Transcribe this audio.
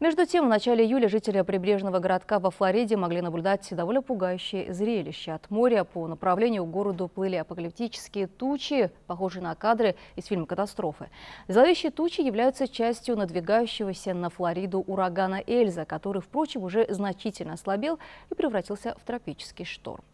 Между тем, в начале июля жители прибрежного городка во Флориде могли наблюдать довольно пугающее зрелище. От моря по направлению к городу плыли апокалиптические тучи, похожие на кадры из фильма «Катастрофы». Зловещие тучи являются частью надвигающегося на Флориду урагана Эльза, который, впрочем, уже значительно ослабел и превратился в тропический шторм.